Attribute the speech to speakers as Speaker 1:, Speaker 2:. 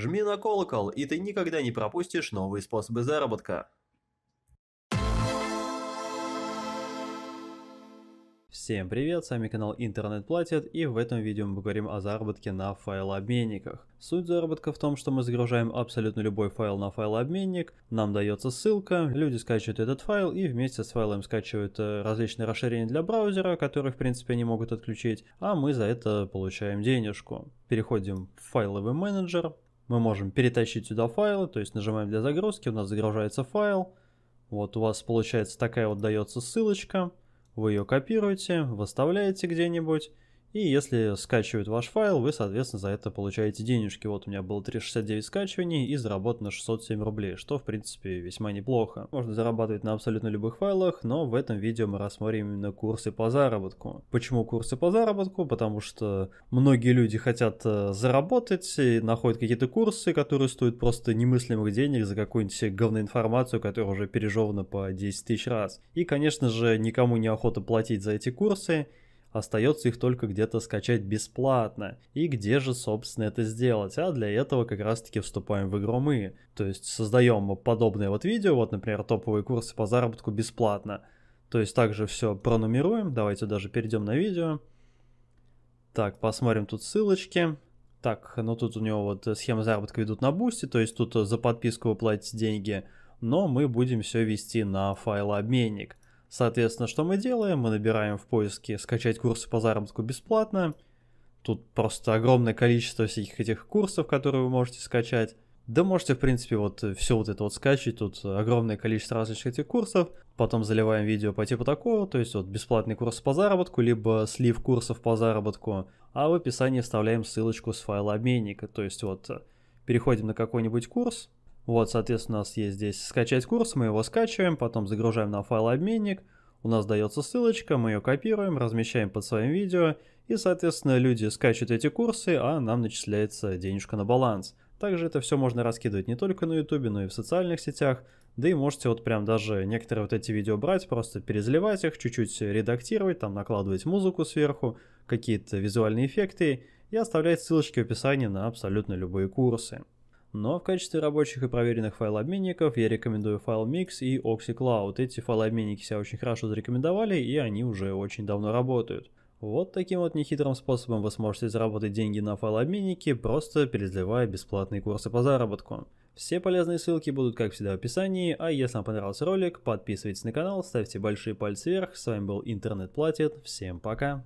Speaker 1: Жми на колокол, и ты никогда не пропустишь новые способы заработка. Всем привет, с вами канал Интернет Платит и в этом видео мы поговорим о заработке на файлообменниках. Суть заработка в том, что мы загружаем абсолютно любой файл на файлообменник, нам дается ссылка, люди скачивают этот файл и вместе с файлом скачивают э, различные расширения для браузера, которые в принципе они могут отключить, а мы за это получаем денежку. Переходим в файловый менеджер, мы можем перетащить сюда файлы, то есть нажимаем для загрузки, у нас загружается файл. Вот у вас получается такая вот дается ссылочка, вы ее копируете, выставляете где-нибудь, и если скачивают ваш файл, вы, соответственно, за это получаете денежки. Вот у меня было 369 скачиваний и заработано 607 рублей, что, в принципе, весьма неплохо. Можно зарабатывать на абсолютно любых файлах, но в этом видео мы рассмотрим именно курсы по заработку. Почему курсы по заработку? Потому что многие люди хотят э, заработать и находят какие-то курсы, которые стоят просто немыслимых денег за какую-нибудь говноинформацию, которая уже пережевана по 10 тысяч раз. И, конечно же, никому не охота платить за эти курсы, Остается их только где-то скачать бесплатно. И где же, собственно, это сделать? А для этого как раз-таки вступаем в игру мы. То есть создаем подобные вот видео, вот, например, топовые курсы по заработку бесплатно. То есть также все пронумеруем. Давайте даже перейдем на видео. Так, посмотрим тут ссылочки. Так, ну тут у него вот схемы заработка ведут на бусте, то есть тут за подписку вы платите деньги, но мы будем все вести на файлообменник. Соответственно, что мы делаем? Мы набираем в поиске «Скачать курсы по заработку бесплатно». Тут просто огромное количество всяких этих курсов, которые вы можете скачать. Да можете, в принципе, вот э, все вот это вот скачать. Тут огромное количество различных этих курсов. Потом заливаем видео по типу такого. То есть вот бесплатный курс по заработку, либо слив курсов по заработку. А в описании вставляем ссылочку с файла обменника. То есть вот э, переходим на какой-нибудь курс, вот, соответственно, у нас есть здесь скачать курс, мы его скачиваем, потом загружаем на файлообменник, у нас дается ссылочка, мы ее копируем, размещаем под своим видео, и, соответственно, люди скачивают эти курсы, а нам начисляется денежка на баланс. Также это все можно раскидывать не только на Ютубе, но и в социальных сетях, да и можете вот прям даже некоторые вот эти видео брать, просто перезаливать их, чуть-чуть редактировать, там накладывать музыку сверху, какие-то визуальные эффекты, и оставлять ссылочки в описании на абсолютно любые курсы. Но в качестве рабочих и проверенных файлообменников я рекомендую FileMix и OxyCloud. Эти файлообменники себя очень хорошо зарекомендовали, и они уже очень давно работают. Вот таким вот нехитрым способом вы сможете заработать деньги на файлообменнике, просто перезливая бесплатные курсы по заработку. Все полезные ссылки будут, как всегда, в описании, а если вам понравился ролик, подписывайтесь на канал, ставьте большие пальцы вверх, с вами был Интернет Платит, всем пока!